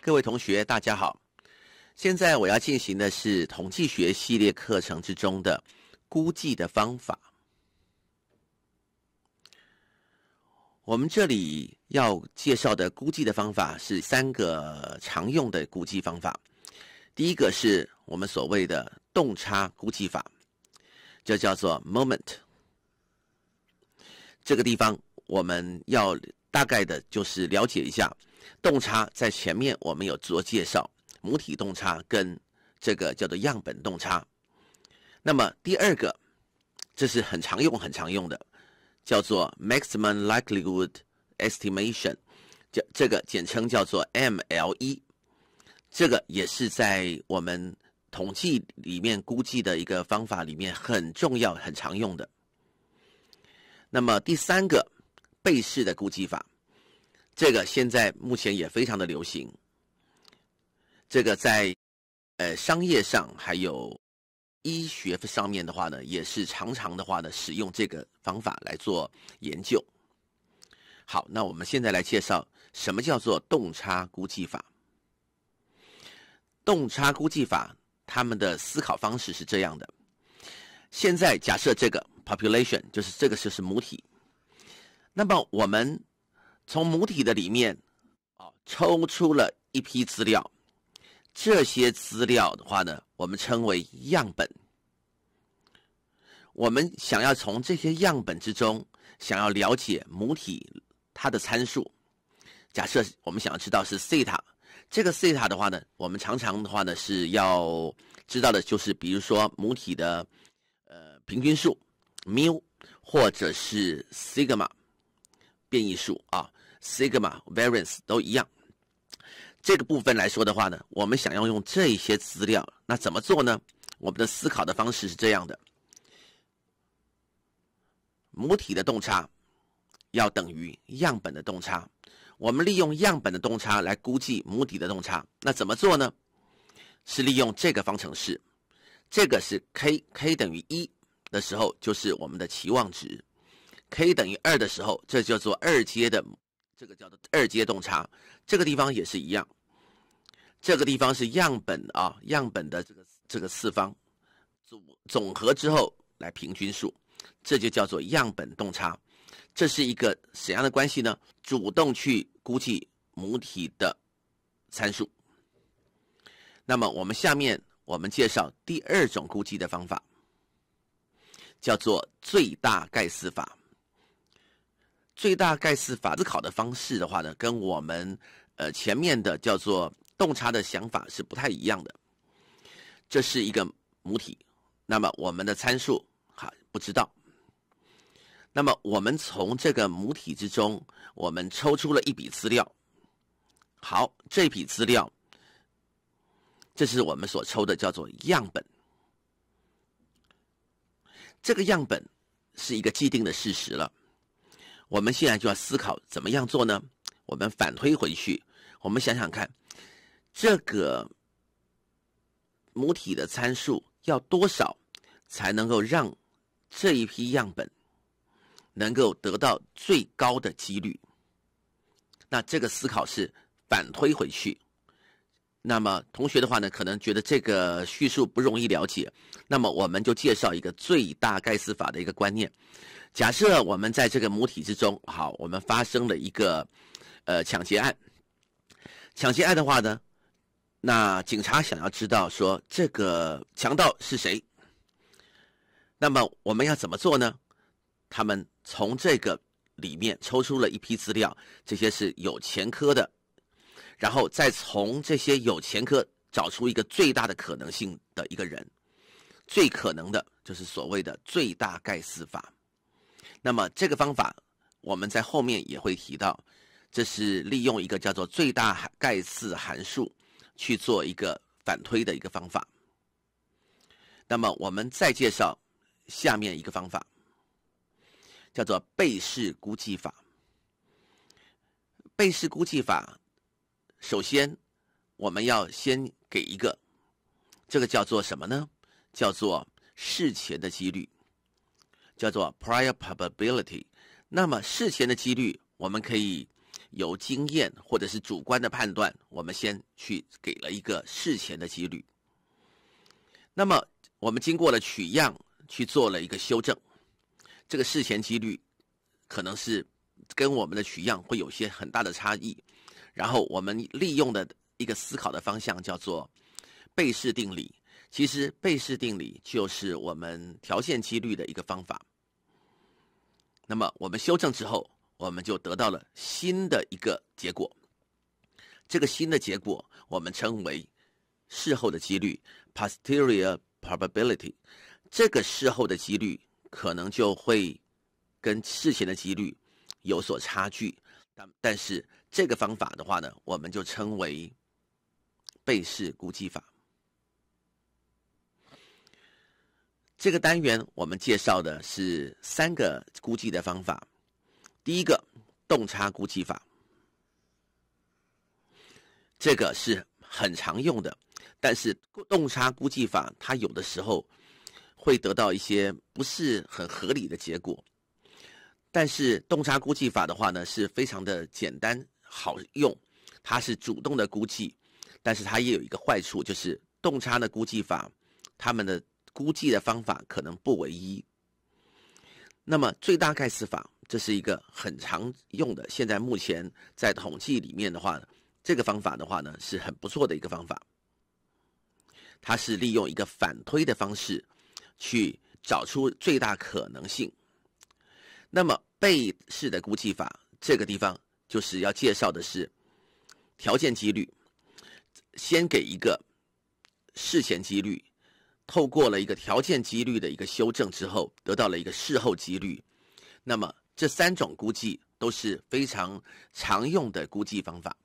各位同学，大家好。现在我要进行的是统计学系列课程之中的估计的方法。我们这里要介绍的估计的方法是三个常用的估计方法。第一个是我们所谓的动差估计法，就叫做 moment。这个地方我们要。大概的就是了解一下，洞察在前面我们有做介绍，母体洞察跟这个叫做样本洞察。那么第二个，这是很常用很常用的，叫做 maximum likelihood estimation，这这个简称叫做 MLE，这个也是在我们统计里面估计的一个方法里面很重要很常用的。那么第三个。类似的估计法，这个现在目前也非常的流行。这个在呃商业上还有医学上面的话呢，也是常常的话呢使用这个方法来做研究。好，那我们现在来介绍什么叫做洞差估计法。洞差估计法，他们的思考方式是这样的。现在假设这个 population 就是这个就是母体。那么我们从母体的里面啊抽出了一批资料，这些资料的话呢，我们称为样本。我们想要从这些样本之中，想要了解母体它的参数。假设我们想要知道是西塔，这个西塔的话呢，我们常常的话呢是要知道的就是，比如说母体的呃平均数 mu，或者是西格玛。变异数啊，sigma variance 都一样。这个部分来说的话呢，我们想要用这一些资料，那怎么做呢？我们的思考的方式是这样的：母体的动差要等于样本的动差。我们利用样本的动差来估计母体的动差。那怎么做呢？是利用这个方程式，这个是 k，k 等于一的时候，就是我们的期望值。k 等于二的时候，这叫做二阶的，这个叫做二阶洞察。这个地方也是一样，这个地方是样本啊，样本的这个这个四方总总和之后来平均数，这就叫做样本洞察。这是一个怎样的关系呢？主动去估计母体的参数。那么我们下面我们介绍第二种估计的方法，叫做最大概似法。最大概是法子考的方式的话呢，跟我们呃前面的叫做洞察的想法是不太一样的。这是一个母体，那么我们的参数哈不知道。那么我们从这个母体之中，我们抽出了一笔资料。好，这笔资料，这是我们所抽的叫做样本。这个样本是一个既定的事实了。我们现在就要思考怎么样做呢？我们反推回去，我们想想看，这个母体的参数要多少才能够让这一批样本能够得到最高的几率？那这个思考是反推回去。那么同学的话呢，可能觉得这个叙述不容易了解。那么我们就介绍一个最大盖斯法的一个观念。假设我们在这个母体之中，好，我们发生了一个呃抢劫案。抢劫案的话呢，那警察想要知道说这个强盗是谁。那么我们要怎么做呢？他们从这个里面抽出了一批资料，这些是有前科的。然后再从这些有前科找出一个最大的可能性的一个人，最可能的就是所谓的最大概似法。那么这个方法我们在后面也会提到，这是利用一个叫做最大概似函数去做一个反推的一个方法。那么我们再介绍下面一个方法，叫做倍式估计法。倍式估计法。首先，我们要先给一个，这个叫做什么呢？叫做事前的几率，叫做 prior probability。那么事前的几率，我们可以由经验或者是主观的判断，我们先去给了一个事前的几率。那么我们经过了取样，去做了一个修正，这个事前几率可能是跟我们的取样会有些很大的差异。然后我们利用的一个思考的方向叫做贝氏定理，其实贝氏定理就是我们条件几率的一个方法。那么我们修正之后，我们就得到了新的一个结果。这个新的结果我们称为事后的几率 （posterior probability）。这个事后的几率可能就会跟事前的几率有所差距。但是这个方法的话呢，我们就称为背式估计法。这个单元我们介绍的是三个估计的方法，第一个，洞察估计法，这个是很常用的，但是洞察估计法它有的时候会得到一些不是很合理的结果。但是，洞察估计法的话呢，是非常的简单好用，它是主动的估计，但是它也有一个坏处，就是洞察的估计法，他们的估计的方法可能不唯一。那么最大概似法，这是一个很常用的，现在目前在统计里面的话，这个方法的话呢，是很不错的一个方法。它是利用一个反推的方式，去找出最大可能性。那么倍式的估计法，这个地方就是要介绍的是条件几率。先给一个事前几率，透过了一个条件几率的一个修正之后，得到了一个事后几率。那么这三种估计都是非常常用的估计方法。